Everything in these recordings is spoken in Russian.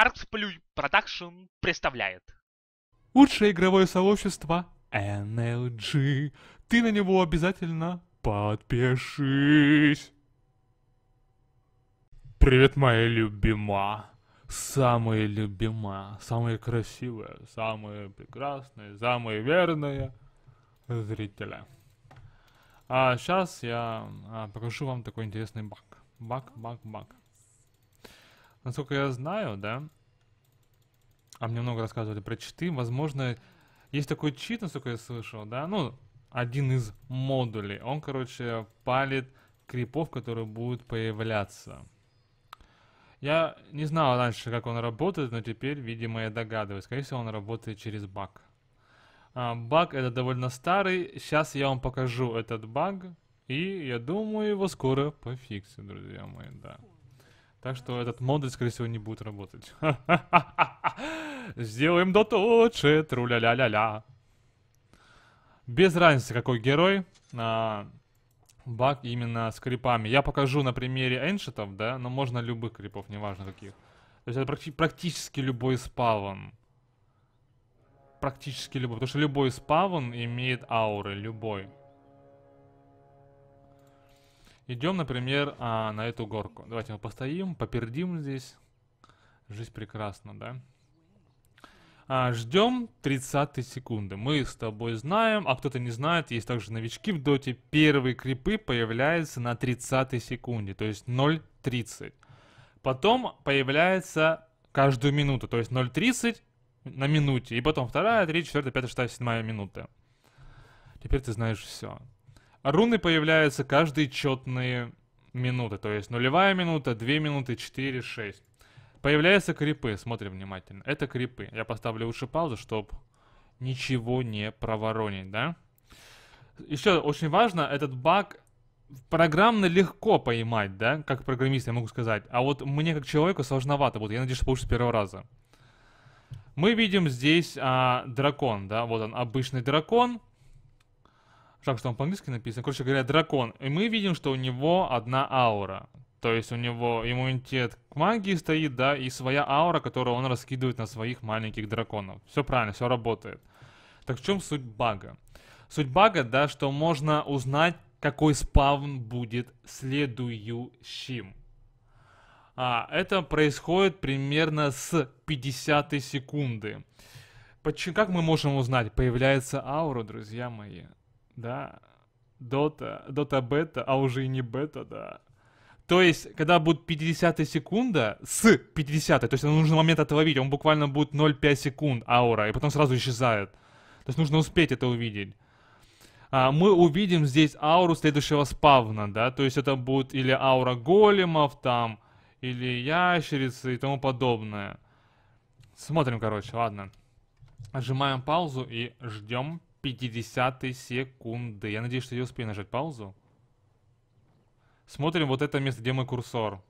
Artsplay Production представляет. Лучшее игровое сообщество NLG. Ты на него обязательно подпишись. Привет, моя любима. самая любимая, самая красивая, самая прекрасная, самые верные зрители. А сейчас я а, покажу вам такой интересный баг. Баг, баг, баг насколько я знаю, да, а мне много рассказывали про читы, возможно, есть такой чит, насколько я слышал, да, ну, один из модулей, он, короче, палит крипов, которые будут появляться. Я не знал раньше, как он работает, но теперь, видимо, я догадываюсь. Скорее всего, он работает через баг. А, баг это довольно старый. Сейчас я вам покажу этот баг. И я думаю, его скоро пофиксят, друзья мои, да. Так что этот модуль, скорее всего, не будет работать. Сделаем доточе, тру-ля-ля-ля-ля. Без разницы, какой герой. А, баг именно с крипами. Я покажу на примере эншитов, да, но можно любых крипов, неважно каких. То есть это практи практически любой спавн. Практически любой, потому что любой спавн имеет ауры, любой. Идем, например, а, на эту горку. Давайте мы постоим, попердим здесь. Жизнь прекрасна, да? А, ждем 30 секунды. Мы с тобой знаем, а кто-то не знает, есть также новички в доте. Первые крипы появляются на 30 секунде, то есть 0.30. Потом появляется каждую минуту, то есть 0.30 на минуте. И потом вторая, третья, четвертая, пятая, шестая, седьмая минуты. Теперь ты знаешь все. Руны появляются каждые четные минуты, то есть нулевая минута, 2 минуты, 4, 6. Появляются крипы, смотрим внимательно. Это крипы. Я поставлю лучше паузу, чтобы ничего не проворонить, да? Еще очень важно, этот баг программно легко поймать, да? Как программист я могу сказать. А вот мне как человеку сложновато будет. Я надеюсь, что получится с первого раза. Мы видим здесь а, дракон, да? Вот он, обычный дракон. Жалко, что он по-английски написан. Короче говоря, дракон. И мы видим, что у него одна аура. То есть у него иммунитет к магии стоит, да, и своя аура, которую он раскидывает на своих маленьких драконов. Все правильно, все работает. Так в чем суть бага? Суть бага, да, что можно узнать, какой спавн будет следующим. А, это происходит примерно с 50 секунды. Почему, как мы можем узнать, появляется аура, друзья мои? да, дота, дота бета, а уже и не бета, да. То есть, когда будет 50 секунда, с 50 то есть нужно момент это ловить, он буквально будет 0,5 секунд аура, и потом сразу исчезает. То есть нужно успеть это увидеть. А, мы увидим здесь ауру следующего спавна, да, то есть это будет или аура големов там, или ящерицы и тому подобное. Смотрим, короче, ладно. Нажимаем паузу и ждем 50 секунды. Я надеюсь, что я успею нажать паузу. Смотрим вот это место, где мой курсор.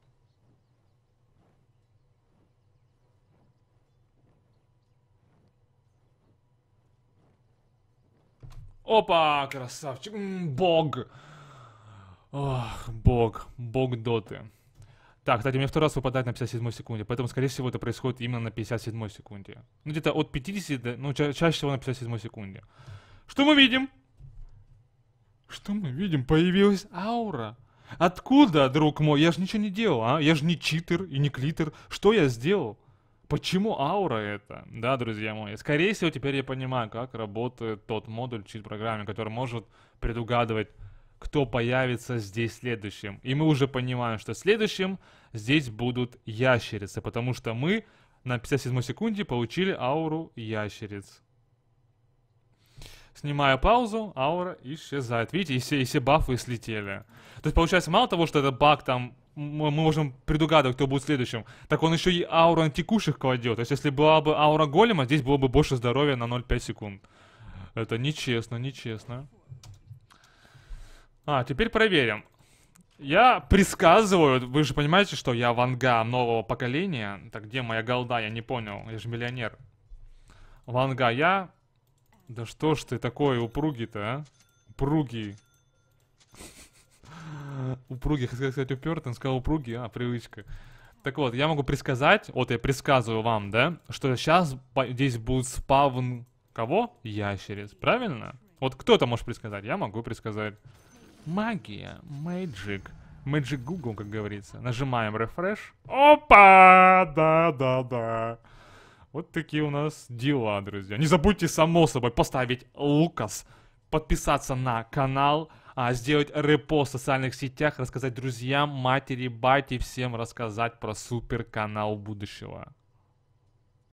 Опа, красавчик. Бог. Ох, бог. Бог доты. Так, кстати, мне второй раз выпадает на 57 секунде, поэтому, скорее всего, это происходит именно на 57 секунде. Ну, где-то от 50, ну, ча чаще всего на 57 секунде. Что мы видим? Что мы видим? Появилась аура. Откуда, друг мой? Я же ничего не делал, а? Я же не читер и не клитер. Что я сделал? Почему аура это? Да, друзья мои. Скорее всего, теперь я понимаю, как работает тот модуль в чит-программе, который может предугадывать, кто появится здесь следующим. И мы уже понимаем, что следующим здесь будут ящерицы, потому что мы на 57 секунде получили ауру ящериц снимая паузу, аура исчезает. Видите, и все, и все бафы слетели. То есть, получается, мало того, что это баг там мы, можем предугадывать, кто будет следующим. Так он еще и ауру антикушек кладет. То есть, если была бы аура голема, здесь было бы больше здоровья на 0,5 секунд. Это нечестно, нечестно. А, теперь проверим. Я предсказываю, вы же понимаете, что я Ванга нового поколения. Так где моя голда, я не понял, я же миллионер. Ванга я, да что ж ты такой упругий-то, а? Упругий. Упругий, хотел сказать упертый, он сказал упругий, а, привычка. Так вот, я могу предсказать, вот я предсказываю вам, да, что сейчас здесь будет спавн кого? Ящериц, правильно? Вот кто-то может предсказать, я могу предсказать. Магия, мэджик. Magic Google, как говорится. Нажимаем refresh. Опа! Да-да-да. Вот такие у нас дела, друзья. Не забудьте, само собой, поставить Лукас, подписаться на канал, а, сделать репост в социальных сетях, рассказать друзьям, матери, бате, всем рассказать про суперканал будущего.